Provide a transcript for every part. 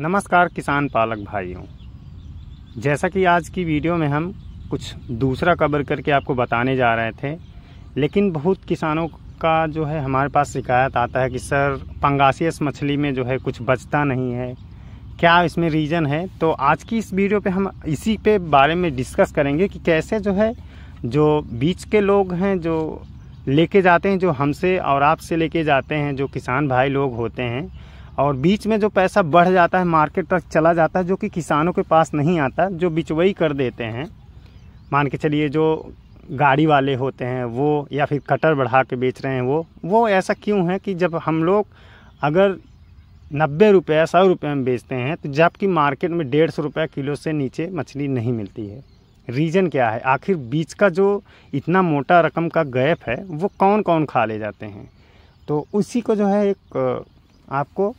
नमस्कार किसान पालक भाइयों जैसा कि आज की वीडियो में हम कुछ दूसरा कवर करके आपको बताने जा रहे थे लेकिन बहुत किसानों का जो है हमारे पास शिकायत आता है कि सर पंगासियस मछली में जो है कुछ बचता नहीं है क्या इसमें रीज़न है तो आज की इस वीडियो पे हम इसी पे बारे में डिस्कस करेंगे कि कैसे जो है जो बीच के लोग हैं जो लेके जाते हैं जो हमसे और आपसे लेके जाते हैं जो किसान भाई लोग होते हैं और बीच में जो पैसा बढ़ जाता है मार्केट तक चला जाता है जो कि किसानों के पास नहीं आता जो बिचवई कर देते हैं मान के चलिए जो गाड़ी वाले होते हैं वो या फिर कटर बढ़ा के बेच रहे हैं वो वो ऐसा क्यों है कि जब हम लोग अगर नब्बे रुपये सौ रुपये में बेचते हैं तो जबकि मार्केट में डेढ़ सौ रुपये किलो से नीचे मछली नहीं मिलती है रीज़न क्या है आखिर बीच का जो इतना मोटा रकम का गैप है वो कौन कौन खा ले जाते हैं तो उसी को जो है एक आपको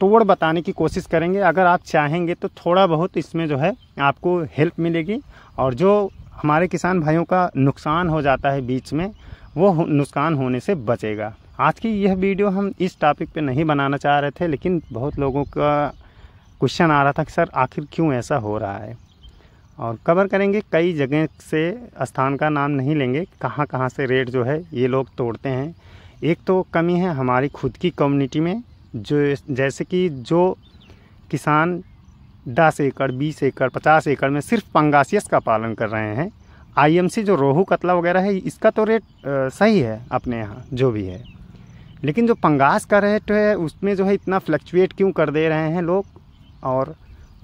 तोड़ बताने की कोशिश करेंगे अगर आप चाहेंगे तो थोड़ा बहुत इसमें जो है आपको हेल्प मिलेगी और जो हमारे किसान भाइयों का नुकसान हो जाता है बीच में वो नुकसान होने से बचेगा आज की यह वीडियो हम इस टॉपिक पे नहीं बनाना चाह रहे थे लेकिन बहुत लोगों का क्वेश्चन आ रहा था कि सर आखिर क्यों ऐसा हो रहा है और कवर करेंगे कई जगह से स्थान का नाम नहीं लेंगे कहाँ कहाँ से रेट जो है ये लोग तोड़ते हैं एक तो कमी है हमारी खुद की कम्युनिटी में जो जैसे कि जो किसान दस एकड़ बीस एकड़ पचास एकड़ में सिर्फ पंगासियस का पालन कर रहे हैं आईएमसी जो रोहू कतला वगैरह है इसका तो रेट सही है अपने यहाँ जो भी है लेकिन जो पंगास का रेट है उसमें जो है इतना फ्लक्चुएट क्यों कर दे रहे हैं लोग और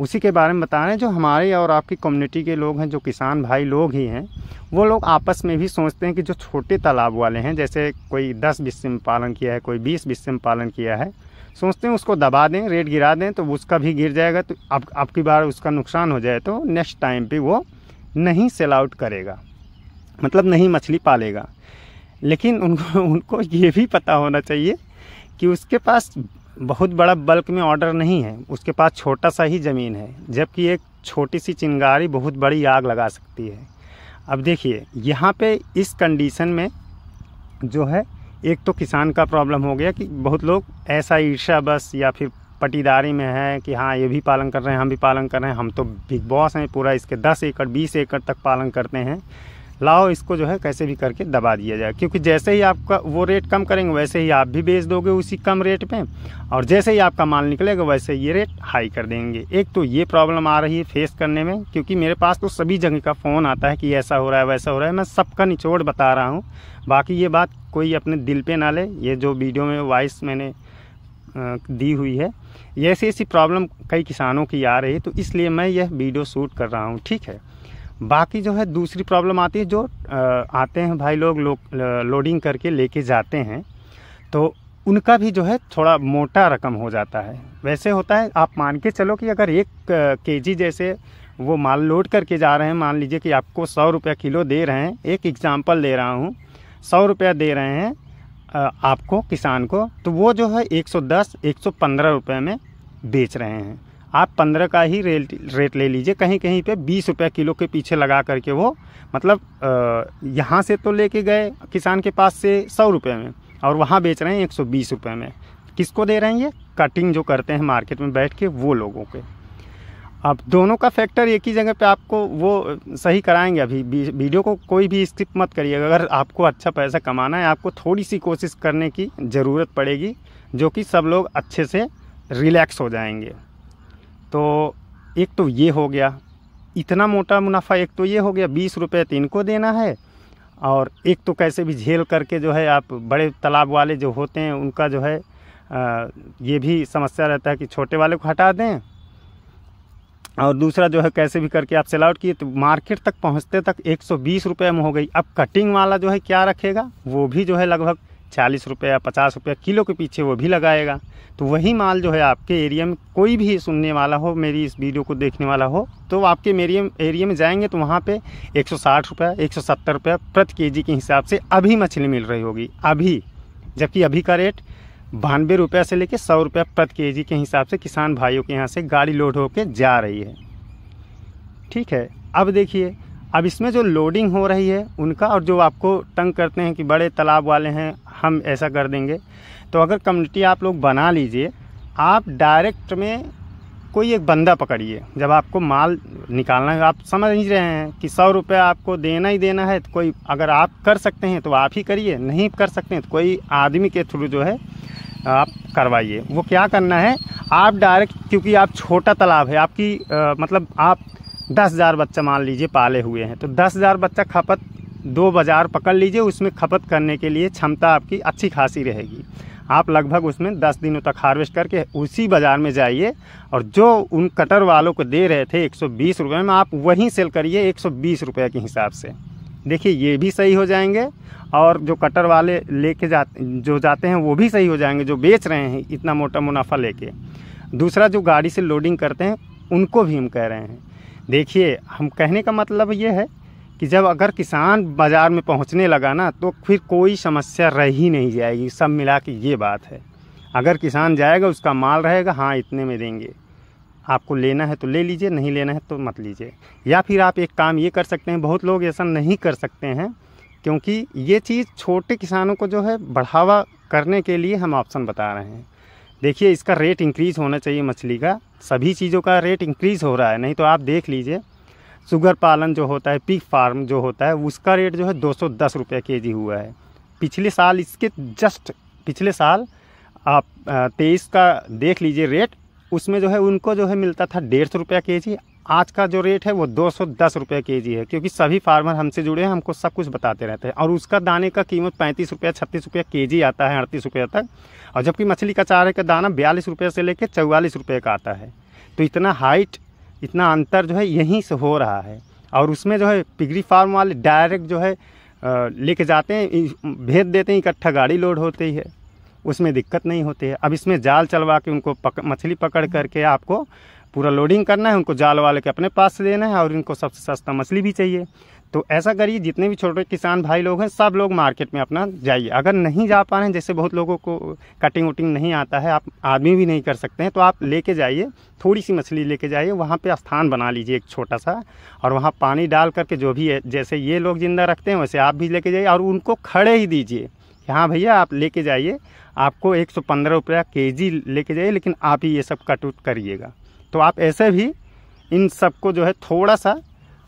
उसी के बारे में बता रहे हैं जो हमारे और आपकी कम्युनिटी के लोग हैं जो किसान भाई लोग ही हैं वो लोग आपस में भी सोचते हैं कि जो छोटे तालाब वाले हैं जैसे कोई दस बिस्से में पालन किया है कोई बीस बिस्से में पालन किया है सोचते हैं उसको दबा दें रेट गिरा दें तो उसका भी गिर जाएगा तो अब आपकी बार उसका नुकसान हो जाए तो नेक्स्ट टाइम पे वो नहीं सेल आउट करेगा मतलब नहीं मछली पालेगा लेकिन उनको उनको ये भी पता होना चाहिए कि उसके पास बहुत बड़ा बल्क में ऑर्डर नहीं है उसके पास छोटा सा ही ज़मीन है जबकि एक छोटी सी चिंगारी बहुत बड़ी आग लगा सकती है अब देखिए यहाँ पे इस कंडीशन में जो है एक तो किसान का प्रॉब्लम हो गया कि बहुत लोग ऐसा ईर्षा बस या फिर पटीदारी में है कि हाँ ये भी पालन कर रहे हैं हम भी पालन कर रहे हैं हम तो बिग बॉस हैं पूरा इसके दस एकड़ बीस एकड़ तक पालन करते हैं लाओ इसको जो है कैसे भी करके दबा दिया जाए क्योंकि जैसे ही आपका वो रेट कम करेंगे वैसे ही आप भी बेच दोगे उसी कम रेट पे और जैसे ही आपका माल निकलेगा वैसे ये रेट हाई कर देंगे एक तो ये प्रॉब्लम आ रही है फेस करने में क्योंकि मेरे पास तो सभी जगह का फ़ोन आता है कि ऐसा हो रहा है वैसा हो रहा है मैं सबका निचोड़ बता रहा हूँ बाकी ये बात कोई अपने दिल पर ना ले ये जो वीडियो में वॉइस मैंने दी हुई है ऐसी ऐसी प्रॉब्लम कई किसानों की आ रही है तो इसलिए मैं यह वीडियो शूट कर रहा हूँ ठीक है बाकी जो है दूसरी प्रॉब्लम आती है जो आते हैं भाई लोग लो, लोडिंग करके लेके जाते हैं तो उनका भी जो है थोड़ा मोटा रकम हो जाता है वैसे होता है आप मान के चलो कि अगर एक के जी जैसे वो माल लोड करके जा रहे हैं मान लीजिए कि आपको सौ रुपया किलो दे रहे हैं एक एग्ज़ाम्पल दे रहा हूँ सौ रुपया दे रहे हैं आपको किसान को तो वो जो है 110 115 रुपए में बेच रहे हैं आप पंद्रह का ही रेट रेट ले लीजिए कहीं कहीं पे बीस रुपये किलो के पीछे लगा करके वो मतलब यहाँ से तो लेके गए किसान के पास से सौ रुपये में और वहाँ बेच रहे हैं एक सौ बीस रुपये में किसको दे रहे हैं ये कटिंग जो करते हैं मार्केट में बैठ के वो लोगों के अब दोनों का फैक्टर एक ही जगह पे आपको वो सही कराएंगे अभी वीडियो को कोई भी स्किप मत करिएगा अगर आपको अच्छा पैसा कमाना है आपको थोड़ी सी कोशिश करने की ज़रूरत पड़ेगी जो कि सब लोग अच्छे से रिलैक्स हो जाएंगे तो एक तो ये हो गया इतना मोटा मुनाफा एक तो ये हो गया बीस रुपये तो इनको देना है और एक तो कैसे भी झेल करके जो है आप बड़े तालाब वाले जो होते हैं उनका जो है ये भी समस्या रहता है कि छोटे वाले को हटा दें और दूसरा जो है कैसे भी करके आप सेल आउट किए तो मार्केट तक पहुंचते तक बीस रुपये में हो गई अब कटिंग वाला जो है क्या रखेगा वो भी जो है लगभग चालीस रुपये या पचास रुपये किलो के पीछे वो भी लगाएगा तो वही माल जो है आपके एरिया में कोई भी सुनने वाला हो मेरी इस वीडियो को देखने वाला हो तो आपके मेरे एरिया में जाएंगे तो वहाँ पे एक सौ साठ रुपये एक सौ सत्तर रुपये प्रति के जी के हिसाब से अभी मछली मिल रही होगी अभी जबकि अभी का रेट बानवे रुपये से लेकर सौ रुपये प्रति के जी के हिसाब से किसान भाइयों के यहाँ से गाड़ी लोड होकर जा रही है ठीक है अब देखिए अब इसमें जो लोडिंग हो रही है उनका और जो आपको तंग करते हैं कि बड़े तालाब वाले हैं हम ऐसा कर देंगे तो अगर कम्युनिटी आप लोग बना लीजिए आप डायरेक्ट में कोई एक बंदा पकड़िए जब आपको माल निकालना है आप समझ नहीं रहे हैं कि सौ रुपये आपको देना ही देना है तो कोई अगर आप कर सकते हैं तो आप ही करिए नहीं कर सकते हैं तो कोई आदमी के थ्रू जो है आप करवाइए वो क्या करना है आप डायरेक्ट क्योंकि आप छोटा तालाब है आपकी आ, मतलब आप दस हज़ार बच्चा मान लीजिए पाले हुए हैं तो दस हज़ार बच्चा खपत दो बाज़ार पकड़ लीजिए उसमें खपत करने के लिए क्षमता आपकी अच्छी खासी रहेगी आप लगभग उसमें दस दिनों तक हार्वेस्ट करके उसी बाज़ार में जाइए और जो उन कटर वालों को दे रहे थे एक सौ में आप वहीं सेल करिए एक सौ के हिसाब से देखिए ये भी सही हो जाएंगे और जो कटर वाले लेके जाते जो जाते हैं वो भी सही हो जाएंगे जो बेच रहे हैं इतना मोटा मुनाफा लेके दूसरा जो गाड़ी से लोडिंग करते हैं उनको भी हम कह रहे हैं देखिए हम कहने का मतलब ये है कि जब अगर किसान बाज़ार में पहुंचने लगा ना तो फिर कोई समस्या रह ही नहीं जाएगी सब मिला के ये बात है अगर किसान जाएगा उसका माल रहेगा हाँ इतने में देंगे आपको लेना है तो ले लीजिए नहीं लेना है तो मत लीजिए या फिर आप एक काम ये कर सकते हैं बहुत लोग ऐसा नहीं कर सकते हैं क्योंकि ये चीज़ छोटे किसानों को जो है बढ़ावा करने के लिए हम ऑप्शन बता रहे हैं देखिए इसका रेट इंक्रीज़ होना चाहिए मछली का सभी चीज़ों का रेट इंक्रीज़ हो रहा है नहीं तो आप देख लीजिए शुगर पालन जो होता है पिक फार्म जो होता है उसका रेट जो है दो सौ दस रुपये के जी हुआ है पिछले साल इसके जस्ट पिछले साल आप तेईस का देख लीजिए रेट उसमें जो है उनको जो है मिलता था डेढ़ सौ रुपया के जी आज का जो रेट है वो दो सौ दस रुपये के जी है क्योंकि सभी फार्मर हमसे जुड़े हैं हमको सब कुछ बताते रहते हैं और उसका दाने का कीमत पैंतीस रुपया छत्तीस रुपया के जी आता है अड़तीस रुपये तक और जबकि मछली का चारे का दाना बयालीस रुपये से लेकर चौवालीस रुपये का आता है तो इतना हाइट इतना अंतर जो है यहीं से हो रहा है और उसमें जो है पिगरी फार्म वाले डायरेक्ट जो है लेके जाते हैं भेज देते हैं इकट्ठा गाड़ी लोड होती है उसमें दिक्कत नहीं होती है अब इसमें जाल चलवा के उनको पक, मछली पकड़ करके आपको पूरा लोडिंग करना है उनको जाल वाले के अपने पास लेना है और इनको सबसे सस्ता मछली भी चाहिए तो ऐसा करिए जितने भी छोटे किसान भाई लोग हैं सब लोग मार्केट में अपना जाइए अगर नहीं जा पा रहे हैं जैसे बहुत लोगों को कटिंग उटिंग नहीं आता है आप आदमी भी नहीं कर सकते हैं तो आप लेके जाइए थोड़ी सी मछली लेके जाइए वहाँ पे स्थान बना लीजिए एक छोटा सा और वहाँ पानी डाल करके जो भी है जैसे ये लोग ज़िंदा रखते हैं वैसे आप भी लेके जाइए और उनको खड़े ही दीजिए हाँ भैया आप लेके जाइए आपको एक सौ पंद्रह रुपया के जी लेके जाइए लेकिन आप ही ये सब कट उट करिएगा तो आप ऐसे भी इन सबको जो है थोड़ा सा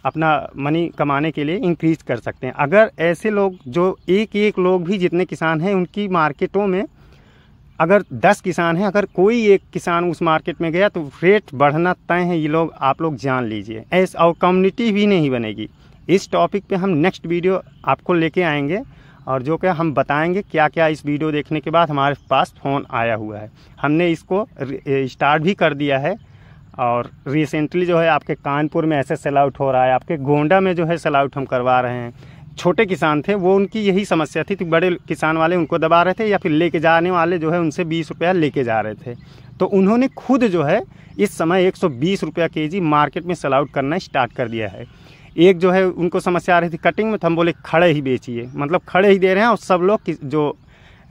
अपना मनी कमाने के लिए इंक्रीज कर सकते हैं अगर ऐसे लोग जो एक एक लोग भी जितने किसान हैं उनकी मार्केटों में अगर 10 किसान हैं अगर कोई एक किसान उस मार्केट में गया तो रेट बढ़ना तय है ये लोग आप लोग जान लीजिए ऐसा और कम्युनिटी भी नहीं बनेगी इस टॉपिक पे हम नेक्स्ट वीडियो आपको लेके आएंगे और जो कि हम बताएंगे क्या क्या इस वीडियो देखने के बाद हमारे पास फ़ोन आया हुआ है हमने इसको स्टार्ट भी कर दिया है और रिसेंटली जो है आपके कानपुर में ऐसे सेल आउट हो रहा है आपके गोंडा में जो है सेल आउट हम करवा रहे हैं छोटे किसान थे वो उनकी यही समस्या थी तो बड़े किसान वाले उनको दबा रहे थे या फिर लेके जाने वाले जो है उनसे बीस रुपया लेके जा रहे थे तो उन्होंने खुद जो है इस समय एक सौ बीस रुपया के जी मार्केट में सेल आउट करना स्टार्ट कर दिया है एक जो है उनको समस्या आ रही थी कटिंग में तो हम बोले खड़े ही बेचिए मतलब खड़े ही दे रहे हैं और सब लोग जो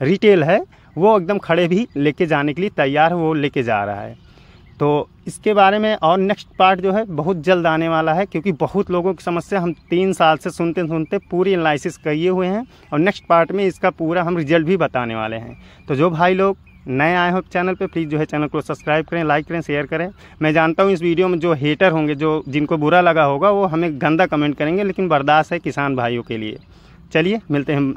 रिटेल है वो एकदम खड़े भी लेके जाने के लिए तैयार है वो लेके जा रहा है तो इसके बारे में और नेक्स्ट पार्ट जो है बहुत जल्द आने वाला है क्योंकि बहुत लोगों की समस्या हम तीन साल से सुनते सुनते पूरी एनालिसिस किए हुए हैं और नेक्स्ट पार्ट में इसका पूरा हम रिजल्ट भी बताने वाले हैं तो जो भाई लोग नए आए हो चैनल पे प्लीज़ जो है चैनल को सब्सक्राइब करें लाइक करें शेयर करें मैं जानता हूँ इस वीडियो में जो हेटर होंगे जो जिनको बुरा लगा होगा वो हमें गंदा कमेंट करेंगे लेकिन बर्दाश्त है किसान भाइयों के लिए चलिए मिलते हैं